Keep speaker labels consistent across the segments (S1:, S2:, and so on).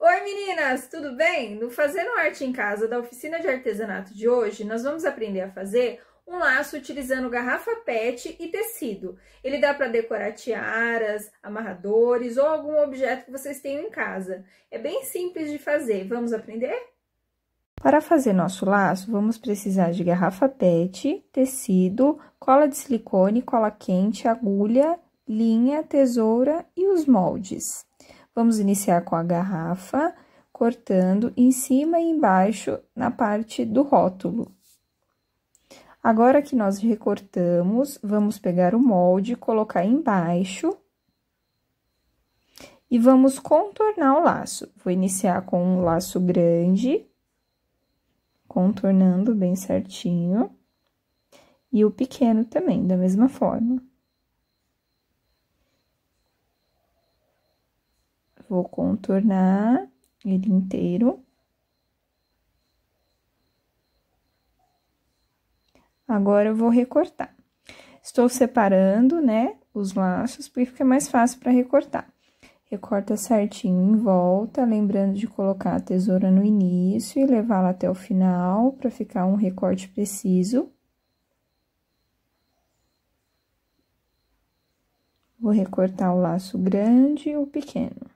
S1: Oi meninas, tudo bem? No Fazendo Arte em Casa da oficina de artesanato de hoje, nós vamos aprender a fazer um laço utilizando garrafa PET e tecido. Ele dá para decorar tiaras, amarradores ou algum objeto que vocês tenham em casa. É bem simples de fazer, vamos aprender? Para fazer nosso laço, vamos precisar de garrafa PET, tecido, cola de silicone, cola quente, agulha, linha, tesoura e os moldes. Vamos iniciar com a garrafa, cortando em cima e embaixo na parte do rótulo. Agora que nós recortamos, vamos pegar o molde, colocar embaixo e vamos contornar o laço. Vou iniciar com um laço grande, contornando bem certinho, e o pequeno também, da mesma forma. vou contornar ele inteiro. Agora, eu vou recortar. Estou separando, né, os laços, porque fica é mais fácil para recortar. Recorta certinho em volta, lembrando de colocar a tesoura no início e levá-la até o final, para ficar um recorte preciso. Vou recortar o laço grande e o pequeno.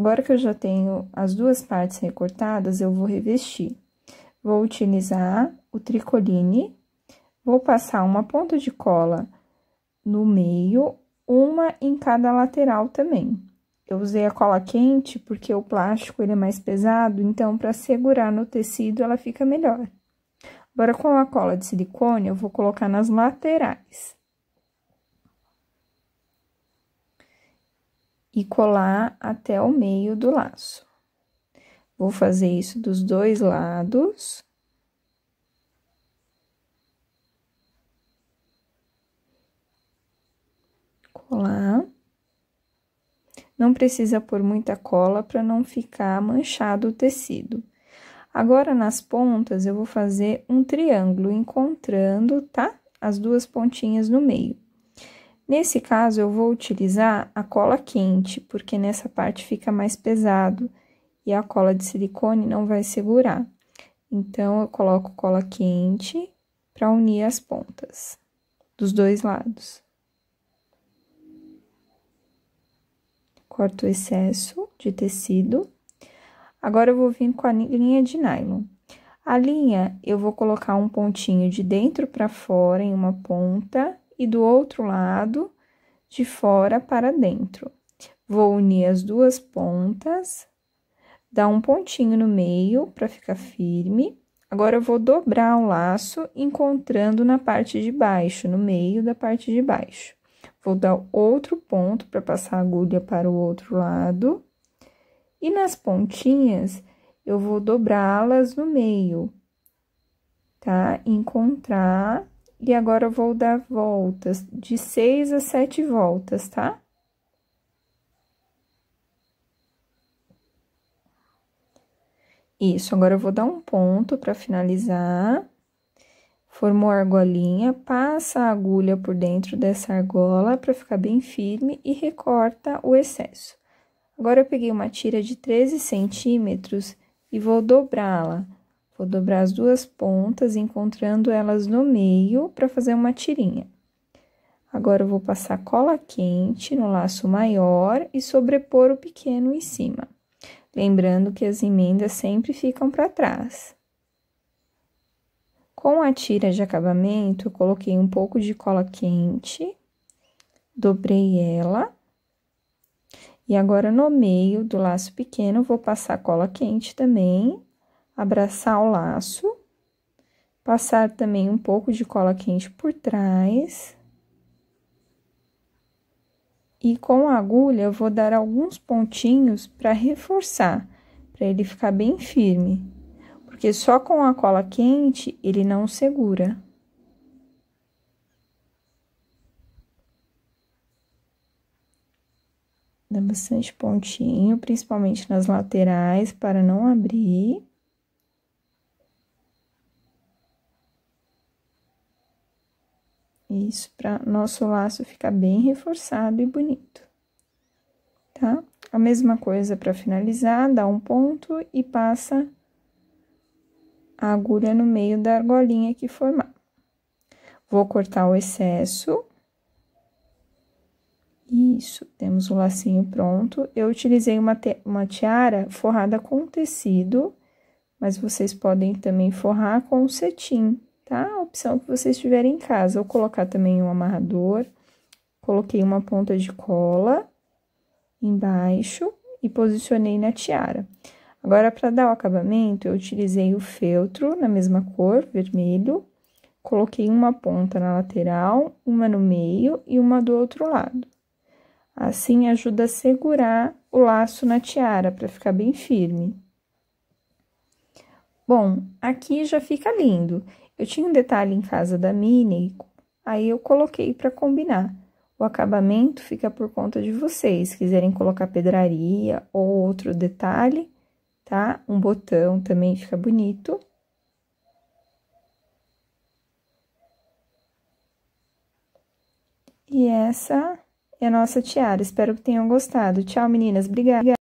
S1: Agora que eu já tenho as duas partes recortadas, eu vou revestir. Vou utilizar o tricoline, vou passar uma ponta de cola no meio, uma em cada lateral também. Eu usei a cola quente porque o plástico ele é mais pesado, então para segurar no tecido ela fica melhor. Agora com a cola de silicone eu vou colocar nas laterais. e colar até o meio do laço. Vou fazer isso dos dois lados. Colar. Não precisa pôr muita cola para não ficar manchado o tecido. Agora, nas pontas, eu vou fazer um triângulo, encontrando, tá? As duas pontinhas no meio. Nesse caso, eu vou utilizar a cola quente, porque nessa parte fica mais pesado e a cola de silicone não vai segurar. Então, eu coloco cola quente para unir as pontas dos dois lados. Corto o excesso de tecido. Agora, eu vou vir com a linha de nylon. A linha, eu vou colocar um pontinho de dentro para fora em uma ponta e do outro lado, de fora para dentro. Vou unir as duas pontas, dar um pontinho no meio para ficar firme. Agora, eu vou dobrar o laço, encontrando na parte de baixo, no meio da parte de baixo. Vou dar outro ponto para passar a agulha para o outro lado. E nas pontinhas, eu vou dobrá-las no meio, tá? Encontrar e agora, eu vou dar voltas de seis a sete voltas, tá? Isso, agora eu vou dar um ponto para finalizar. Formou a argolinha, passa a agulha por dentro dessa argola para ficar bem firme e recorta o excesso. Agora, eu peguei uma tira de 13 centímetros e vou dobrá-la Vou dobrar as duas pontas, encontrando elas no meio para fazer uma tirinha. Agora, eu vou passar cola quente no laço maior e sobrepor o pequeno em cima. Lembrando que as emendas sempre ficam para trás. Com a tira de acabamento, eu coloquei um pouco de cola quente, dobrei ela. E agora, no meio do laço pequeno, vou passar cola quente também abraçar o laço, passar também um pouco de cola quente por trás. E com a agulha eu vou dar alguns pontinhos para reforçar, para ele ficar bem firme. Porque só com a cola quente ele não segura. Dá bastante pontinho, principalmente nas laterais, para não abrir. Isso, para nosso laço ficar bem reforçado e bonito, tá? A mesma coisa para finalizar, dá um ponto e passa a agulha no meio da argolinha que formar. Vou cortar o excesso. Isso, temos o lacinho pronto. Eu utilizei uma, uma tiara forrada com tecido, mas vocês podem também forrar com cetim tá? A opção que vocês tiverem em casa. Vou colocar também um amarrador. Coloquei uma ponta de cola embaixo e posicionei na tiara. Agora, para dar o acabamento, eu utilizei o feltro na mesma cor, vermelho. Coloquei uma ponta na lateral, uma no meio e uma do outro lado. Assim, ajuda a segurar o laço na tiara, para ficar bem firme. Bom, aqui já fica lindo. Eu tinha um detalhe em casa da Mini, aí eu coloquei para combinar. O acabamento fica por conta de vocês, quiserem colocar pedraria ou outro detalhe, tá? Um botão também fica bonito. E essa é a nossa tiara. Espero que tenham gostado. Tchau, meninas. Obrigada.